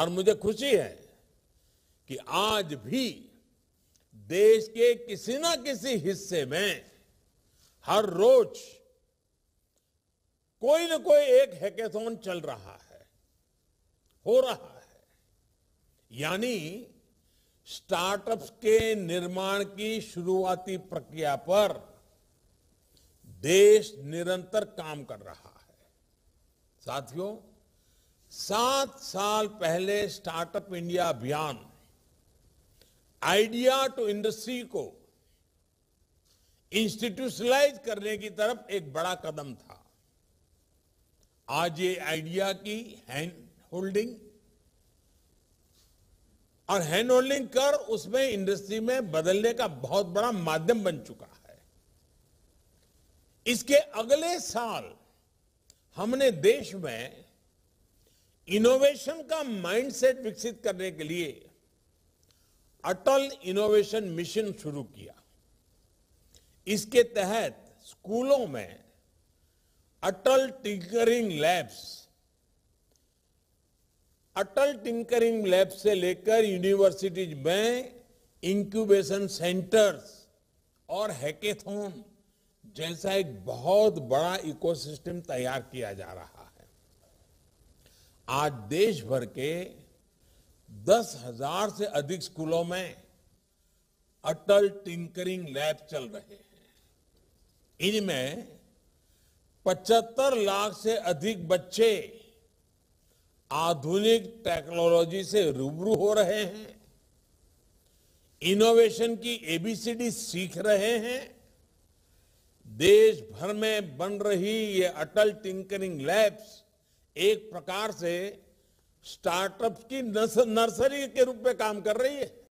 और मुझे खुशी है कि आज भी देश के किसी ना किसी हिस्से में हर रोज कोई ना कोई एक हैकेथॉन चल रहा है हो रहा है यानी स्टार्टअप्स के निर्माण की शुरुआती प्रक्रिया पर देश निरंतर काम कर रहा है साथियों सात साल पहले स्टार्टअप इंडिया अभियान आइडिया टू इंडस्ट्री को इंस्टीट्यूशनलाइज करने की तरफ एक बड़ा कदम था आज ये आइडिया की हैंड होल्डिंग और हैंड होल्डिंग कर उसमें इंडस्ट्री में बदलने का बहुत बड़ा माध्यम बन चुका है इसके अगले साल हमने देश में इनोवेशन का माइंडसेट विकसित करने के लिए अटल इनोवेशन मिशन शुरू किया इसके तहत स्कूलों में Atal tinkering labs Atal tinkering lab से लेकर यूनिवर्सिटीज में इंक्यूबेशन सेंटर्स और हैकेथॉन जैसा एक बहुत बड़ा इकोसिस्टम तैयार किया जा रहा है आज देश भर के दस हजार से अधिक स्कूलों में अटल टिंकरिंग लैब चल रहे हैं इनमें 75 लाख से अधिक बच्चे आधुनिक टेक्नोलॉजी से रूबरू हो रहे हैं इनोवेशन की एबीसीडी सीख रहे हैं देश भर में बन रही ये अटल टिंकरिंग लैब्स एक प्रकार से स्टार्टअप की नर्सरी के रूप में काम कर रही है